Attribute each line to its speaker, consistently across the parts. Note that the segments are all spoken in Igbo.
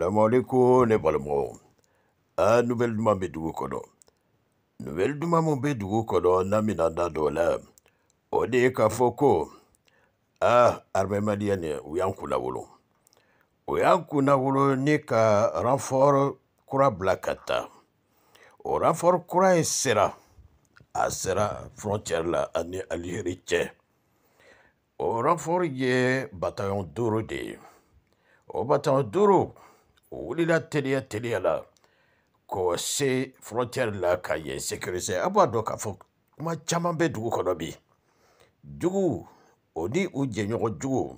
Speaker 1: Laman likou, ne balamou. A nouvel duman be dougou kodo. Nouvel duman moun be dougou kodo, nan mi nan nan do la, o de e ka foko, a armè madi ane, ou yankou na woulou. Ou yankou na woulou, ne ka ranfor kura blakata. Ou ranfor kura e sera. A sera, frontyèr la, ane aljerite. Ou ranfor ye, batayon dourou de. Ou batayon dourou, Ulila teliya teliya k'o se frontière la ben ka sécurisé a k'a fɔ kuma caman bɛ dugu kɔnɔ bi jugu o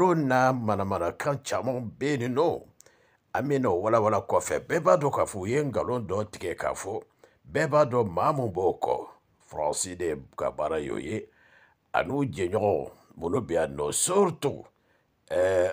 Speaker 1: u n'a manamanakan caman bɛ yen nɔ an na o walawala kɔfɛ beba b'a dɔn k'a fɔ ye nkalon dɔ tigɛ k'a de y'o ye anu u jɛɲɔgɔn minnu bɛ surtout eh,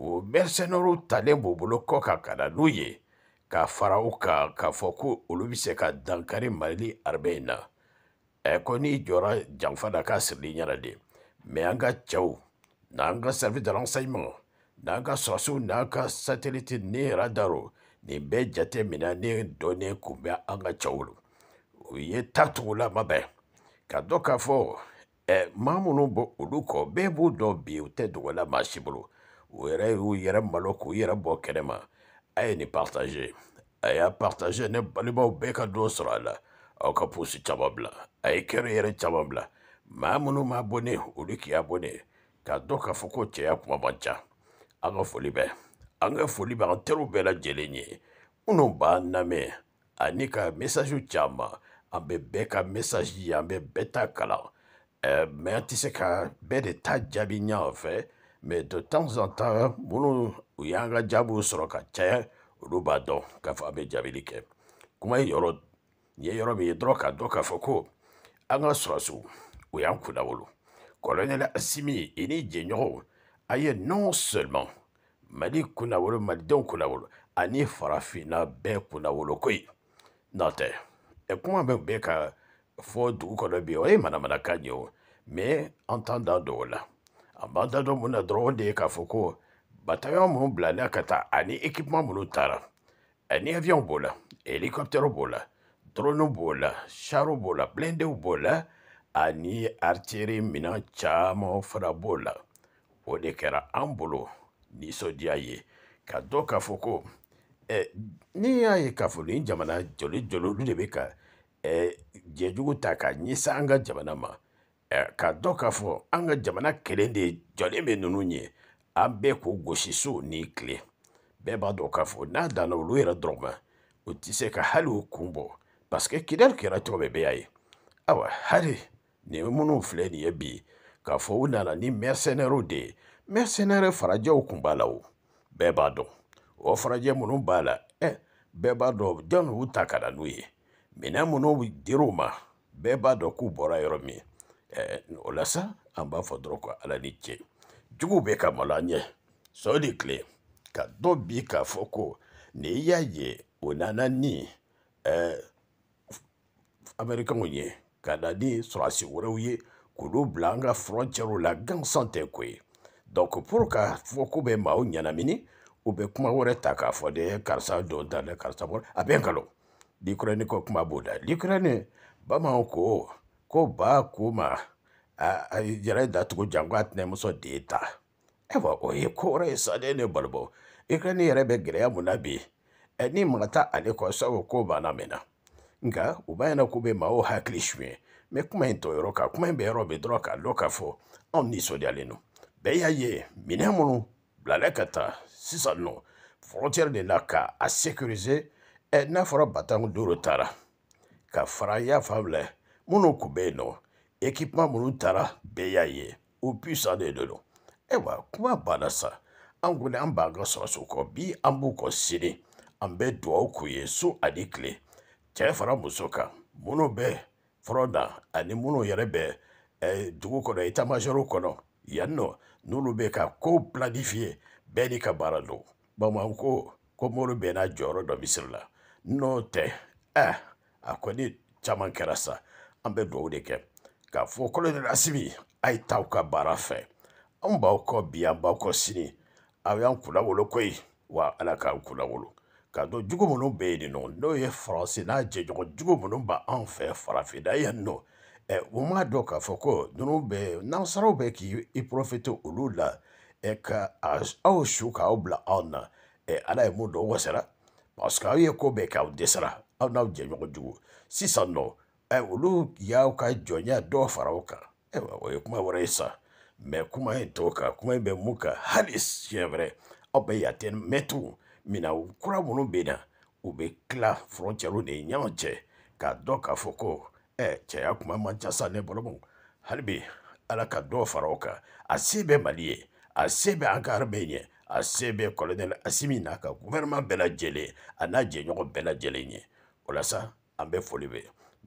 Speaker 1: o mercenaires talen b'o bolo kɔ ka ka na n'u ye ka fara u kan k'a fɔ ko olu bɛ se ka dankari mali arabe in na ɛ ko n'i jɔra janfa la k'a sirili ɲɛna de mɛ an ka cɛw n'an ka service de renseignement n'an ka sɔrɔsiw n'an ka satellite ni radaro nin bɛɛ jate minɛ ni dɔnnen kun bɛ an ka cɛw lo u ye tatugula ma bɛn ka dɔ k'a fɔ ɛ eh, maa minnu bɔ olu kɔ bɛɛ b'u dɔn bi u tɛ dogo la maa si bolo u yɛrɛ y'u yɛrɛ malo k'u yɛrɛ bɔ kɛnɛma a ye nin partage a y'a partage ne balimaw bɛɛ ka don sɔrɔ a la aw ka posi caman bila a ye kɛrɛ yɛrɛ caman bila maa minnu m'a bɔnɛ olu k'i y'a bɔnɛ k'a dɔn k'a fɔ ko cɛya kuma man ca an ka foli bɛ an ka foli bɛ an teriw bɛɛ lajɛlen ye minnu b'an lamɛn ani ka mesaziw caman an bɛ bɛɛ ka mesazi ye an bɛ bɛɛ ta kalan mɛ an tɛ se ka bɛɛ de ta jaabi ɲɛ fɛ mɛ de temps en temps minnu u y'an ka jaabiw sɔrɔ ka caya olu b'a dɔn k'a fɔ an bɛ jaabili kɛ kuma ye yɔrɔ ye yɔrɔ min ye dɔrɔn k'a dɔn k'a fɔ ko an ka sɔrɔsiw o y'an kunna wolo colonel asimi i ni jɛɲɔgɔnw a ye non seulement mali kunnawolo malidenw kunnawolo ani farafinna bɛɛ kunnawolo ko ye n'o tɛ ɛ e kuma bɛ bɛ ka fɔ dugu kɔnɔ bi o ye manamanakan ye o mais an t'an da don o la an b'an da don mun na dɔrɔn o de ye k'a fɔ ko bataillon minnu bila n'a ka taa ani équipement minnu taara ani avion b'o la hélicoptère b'o la drone b'o la charo b'o la blindew b'o la ani artillerie minɛn caman fana b'o la o de kɛra an bolo nisɔndiya ye ka dɔn k'a fɔ ko eh, n'i y'a ye k'a fɔ nin jamana joli joli olu de bɛ ka eh, jɛjugu ta k'a ɲɛsin an ka jamana ma ka dɔ k'a fɔ an ka jamana kelen de jɔlen bɛ ninnu ɲɛ an bɛɛ k'o gosi so ni tile bɛɛ b'a dɔn k'a fɔ n'a danna olu yɛrɛ dɔrɔn ma o tɛ se ka hali o kun bɔ parce que kidali kɛra cogo bɛɛ bɛ y'a ye ayiwa hali nin minnu filɛ nin ye bi k'a fɔ u nana ni mercenaires de ye mercenaires farajɛw tun b'a la o bɛɛ b'a dɔn o farajɛ minnu b'a la ɛ bɛɛ b'a dɔn jɔn y'u ta ka na n'u ye minɛn minnu dir'u ma bɛɛ b'a dɔn k'u bɔra yɔrɔ min Eh, olasa la sa an b'a fɔ dɔrɔn ko ala ni ce juguw bɛ ka malo an ɲɛ sɔ de kile ka dɔ bi k'a fɔ ko ni y'a ye o nana ni amerikɛnw ye ka na ni sɔrɔsi wɛrɛw ye k'olu bila an ka frontiɛriw la gansan tɛ ko ye donc pour k'a fɔ k'u bɛ maaw ɲɛnamini u bɛ kuma wɛrɛ ta k'a fɔ de karisa don ta dɛ karisa bɔ a bɛ n kalo ko kuma b'o da l'ukraine bamananw ko ko baa ko ma jara datugu jango a tɛnɛ muso den ta ayiwa o ye ko wɛrɛ ye saden ne i ka ikirani yɛrɛ bɛ gɛlɛya mun na bi ɛ ni maga ta ale kɔ sabu ko banna min na nka u b'a ɲɛna k'u bɛ maaw hakili suɲɛ mɛ kuma in tɔ yɔrɔ kan kuma in bɛ yɔrɔ bɛ dɔrɔn k'a dɔn k'a fɔ anw nisɔndiyalen don bɛɛ y'a ye minɛn minnu bilala ka taa sisan nɔ frontière de la ka a sécuriser n'a fɔra batangu doro taara ka fara i y'a monokubeno ekipman ye beyaye opisa de dono ewa kuma banna sa an gune an b'a ka sɔrɔso kɔ bi an b'u kɔ sini an bɛ duwawu k'u ye su ani tile cɛ fara muso kan minnu bɛ fɔlɔ na ani minnu yɛrɛ bɛ eh, dugu kɔnɔ etamasɛriw kɔnɔ yan nɔ n'olu bɛ ka kow planifiye bɛɛ n'i ka baara don bamakɔ ko ko mori bɛ jɔyɔrɔ dɔ misiri la n'o tɛ eh, ɛ a kɔni caman kɛra sa an bɛ dugawu de kɛ k'a fɔ kolonɛlasibi a ye t'aw ka baara fɛ anw b'aw kɔ bi an b'aw kɔ sini aw y'an kunnawolo ko ye wa ala k'an kunnawolo k'a dɔn jugu minnu bɛ yen nɔ n'o ye faransi n'a jɛɲɔgɔn jugu minnu b' anw fɛ farafinna yan nɔ ɛ u m'a dɔn k'a fɔ ko ninnu bɛ nansaraw bɛ k'i porofite olu la ɛ ka aw su k'aw bila anw na ɛ ala ye mun dɔn wasara parce que aw ye ko bɛɛ kɛ aw dɛsɛra aw n'aw jɛɲɔgɔn jugu sisan nɔ olu y'aw ka jɔnya dɔ fara o kan ayiwa o ye kuma wɛrɛ ye sa mɛ kuma in t'o kan kuma in bɛ mun kan hali siɲɛ wɛrɛ aw bɛ yate mɛtu mina kura minnu bɛ na u bɛ tila furancɛw de ɲɔgɔn cɛ k'a dɔn k'a fɔ ko ɛ cɛya kuma man ca sa ne bolo mu hali bi ala ka dɔ fara o kan a se bɛ mali ye a se bɛ an ka bɛ ɲɛ a se bɛ kɔlɔnɛli asimi n'a ka guvɛrɛman bɛɛ lajɛlen a n'a jɛɲɔgɔn bɛɛ lajɛlen ye walasa an bɛ foli bɛ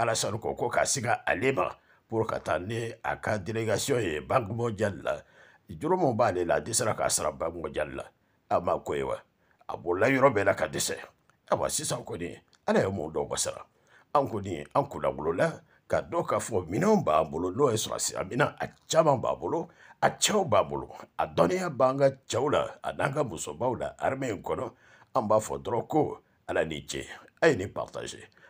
Speaker 1: alasani koko ka siga ale ma pour ka taa ni a ka délégation ye banque mondiale la juru min b'ale la a dɛsɛra k'a sara banque mondiale la a ma ko ye wa a bolila yɔrɔ bɛɛ la ka dɛsɛ ayiwa sisan kɔni ala ye mun dɔw wasara an kɔni an kunnawolola ka dɔn k'a fɔ minɛnw b'an bolo n'o ye sɔrɔsiya minɛn a caman b'a bolo a cɛw b'a bolo a dɔnniya b'an ka cɛw la a n'an ka musobaw la armée in kɔnɔ an b'a fɔ dɔrɔn ko ala ni ce a ye ni partage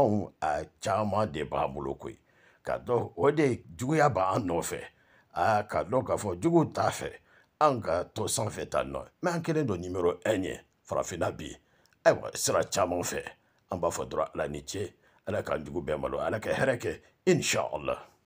Speaker 1: anw a caman de b'an bolo koyi ka dɔn o de juguya b'an nɔfɛ aa ka dɔn k'a fɔ jugu t'a fɛ an ka to sanfɛ tan nɔ mɛ an kelen don nimero un ye farafinna bi ayiwa sira caman fɛ an b'a fɔ dɔrɔn ala ni ce ala k'an jugu bɛɛ malo ala ka hɛrɛ kɛ insha